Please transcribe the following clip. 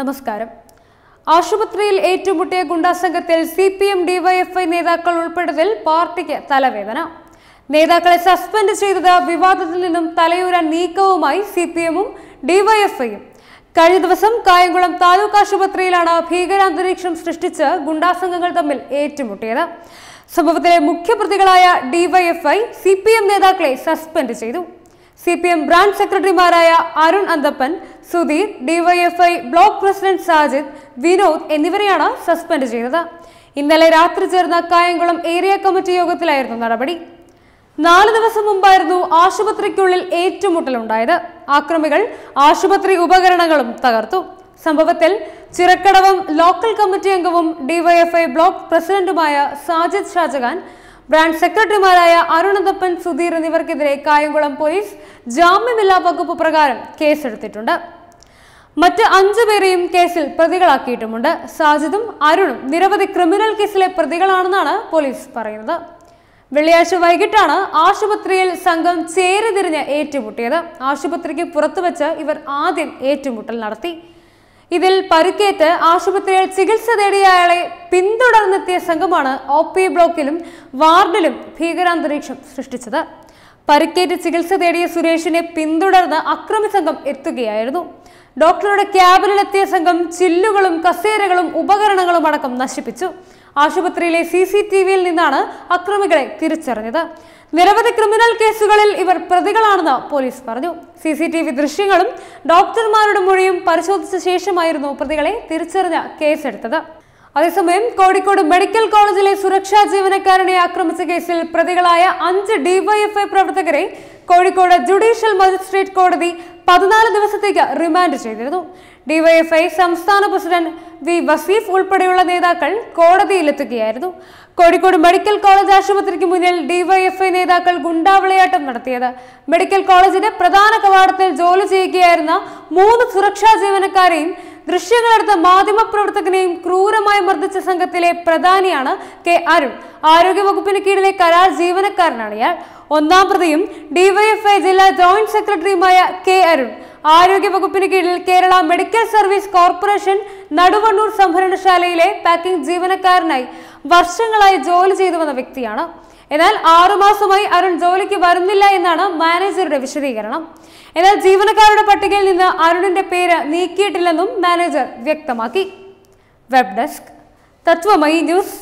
നമസ്കാരം ആശുപത്രിയിൽ ഏറ്റുമുട്ടിയ ഗുണ്ടാസംഘത്തിൽ സി പി എം ഡിവൈഎഫ്ഐ നേതാക്കൾ ഉൾപ്പെട്ടതിൽ പാർട്ടിക്ക് തലവേദന നേതാക്കളെ സസ്പെൻഡ് ചെയ്തത് വിവാദത്തിൽ നിന്നും തലയൂരാൻ നീക്കവുമായി സി പി എമ്മും ഡിവൈഎഫ്ഐയും കഴിഞ്ഞ ദിവസം കായംകുളം താലൂക്ക് ആശുപത്രിയിലാണ് ഭീകരാന്തരീക്ഷം സൃഷ്ടിച്ച് ഗുണ്ടാസംഘങ്ങൾ തമ്മിൽ ഏറ്റുമുട്ടിയത് സംഭവത്തിലെ മുഖ്യപ്രതികളായ ഡിവൈഎഫ്ഐ സി പി എം നേതാക്കളെ സസ്പെൻഡ് ചെയ്തു സി പി എം ബ്രാഞ്ച് സെക്രട്ടറിമാരായ Arun Anthappan Sudheer DYFI block president Sajid Vinod എന്നിവരെയാണ് സസ്പെൻഡ് ചെയ്തത് ഇന്നലെ രാത്രി ചേർന്ന കായംകുളം ഏരിയ കമ്മിറ്റി യോഗത്തിലായിരുന്നു നടപടി നാല് ദിവസം മുമ്പായിരുന്നു ആശുപത്രിക്കുള്ളിൽ ഏറ്റുമുട്ടലുണ്ടായത് ആക്രമികൾ ആശുപത്രി ഉപകരണങ്ങളും തകർത്തു സംഭവത്തിൽ ചിറക്കടവം ലോക്കൽ കമ്മിറ്റി അംഗവും ഡിവൈഎഫ്ഐ ബ്ലോക്ക് പ്രസിഡന്റുമായ സാജിദ് ഷാജഹാൻ ബ്രാഞ്ച് സെക്രട്ടറിമാരായ അരുണദപ്പൻ സുധീർ എന്നിവർക്കെതിരെ കായംകുളം പോലീസ് ജാമ്യമില്ലാ വകുപ്പ് പ്രകാരം കേസെടുത്തിട്ടുണ്ട് മറ്റ് അഞ്ചു പേരെയും കേസിൽ പ്രതികളാക്കിയിട്ടുമുണ്ട് സാജിദും അരുണും നിരവധി ക്രിമിനൽ കേസിലെ പ്രതികളാണെന്നാണ് പോലീസ് പറയുന്നത് വെള്ളിയാഴ്ച വൈകിട്ടാണ് ആശുപത്രിയിൽ സംഘം ചേരിതിരിഞ്ഞ് ഏറ്റുമുട്ടിയത് ആശുപത്രിക്ക് പുറത്തുവച്ച് ഇവർ ആദ്യം ഏറ്റുമുട്ടൽ നടത്തി ഇതിൽ പരുക്കേറ്റ് ആശുപത്രിയിൽ ചികിത്സ തേടിയ അയാളെ പിന്തുടർന്നെത്തിയ സംഘമാണ് ഒ പി ബ്ലോക്കിലും വാർഡിലും ഭീകരാന്തരീക്ഷം സൃഷ്ടിച്ചത് പരുക്കേറ്റ് ചികിത്സ തേടിയ സുരേഷിനെ പിന്തുടർന്ന് അക്രമി സംഘം എത്തുകയായിരുന്നു ഡോക്ടറുടെ ക്യാബിനിലെത്തിയ സംഘം ചില്ലുകളും കസേരകളും ഉപകരണങ്ങളും അടക്കം നശിപ്പിച്ചു ആശുപത്രിയിലെ സി സി ടി വിയിൽ നിന്നാണ് അക്രമികളെ തിരിച്ചറിഞ്ഞത് നിരവധി ക്രിമിനൽ കേസുകളിൽ ഇവർ പ്രതികളാണെന്ന് പോലീസ് പറഞ്ഞു സി സി ടി വി ദൃശ്യങ്ങളും ഡോക്ടർമാരുടെ മൊഴിയും പരിശോധിച്ച ശേഷമായിരുന്നു പ്രതികളെ തിരിച്ചറിഞ്ഞ കേസെടുത്തത് അതേസമയം കോഴിക്കോട് മെഡിക്കൽ കോളേജിലെ സുരക്ഷാ ജീവനക്കാരനെ ആക്രമിച്ച കേസിൽ പ്രതികളായ അഞ്ച് ഡിവൈഎഫ്ഐ പ്രവർത്തകരെ കോഴിക്കോട് ജുഡീഷ്യൽ മജിസ്ട്രേറ്റ് കോടതി പതിനാല് ദിവസത്തേക്ക് റിമാൻഡ് ചെയ്തിരുന്നു ഡിവൈഎഫ്ഐ സംസ്ഥാന പ്രസിഡന്റ് വി വസീഫ് ഉൾപ്പെടെയുള്ള നേതാക്കൾ കോടതിയിലെത്തുകയായിരുന്നു കോഴിക്കോട് മെഡിക്കൽ കോളേജ് ആശുപത്രിക്ക് മുന്നിൽ ഡിവൈഎഫ്ഐ നേതാക്കൾ ഗുണ്ടാവിളയാട്ടം നടത്തിയത് മെഡിക്കൽ കോളേജിന്റെ പ്രധാന കവാടത്തിൽ ജോലി ചെയ്യുകയായിരുന്ന മൂന്ന് സുരക്ഷാ ജീവനക്കാരെയും ദൃശ്യങ്ങളെടുത്ത പ്രവർത്തകനെയും ക്രൂരമായി മർദ്ദിച്ച സംഘത്തിലെ പ്രധാനിയാണ് കെ അരുൺ ആരോഗ്യവകുപ്പിന് കീഴിലെ കരാർ ജീവനക്കാരനാണ് ഇയാൾ ഒന്നാം പ്രതിയും ഡിവൈഎഫ്ഐ ജില്ലാ ജോയിന്റ് സെക്രട്ടറിയുമായ കെ അരുൺ ആരോഗ്യവകുപ്പിന് കീഴിൽ Kerala medical service corporation Naduvannur സംഭരണശാലയിലെ പാക്കിംഗ് ജീവനക്കാരനായി വർഷങ്ങളായി ജോലി ചെയ്തു വന്ന വ്യക്തിയാണ് എന്നാൽ ആറുമാസമായി അരുൺ ജോലിക്ക് വരുന്നില്ല എന്നാണ് മാനേജറുടെ വിശദീകരണം എന്നാൽ ജീവനക്കാരുടെ പട്ടികയിൽ നിന്ന് അരുണിന്റെ പേര് നീക്കിയിട്ടില്ലെന്നും മാനേജർ വ്യക്തമാക്കി വെബ് ഡെസ്ക് തത്വമയി ന്യൂസ്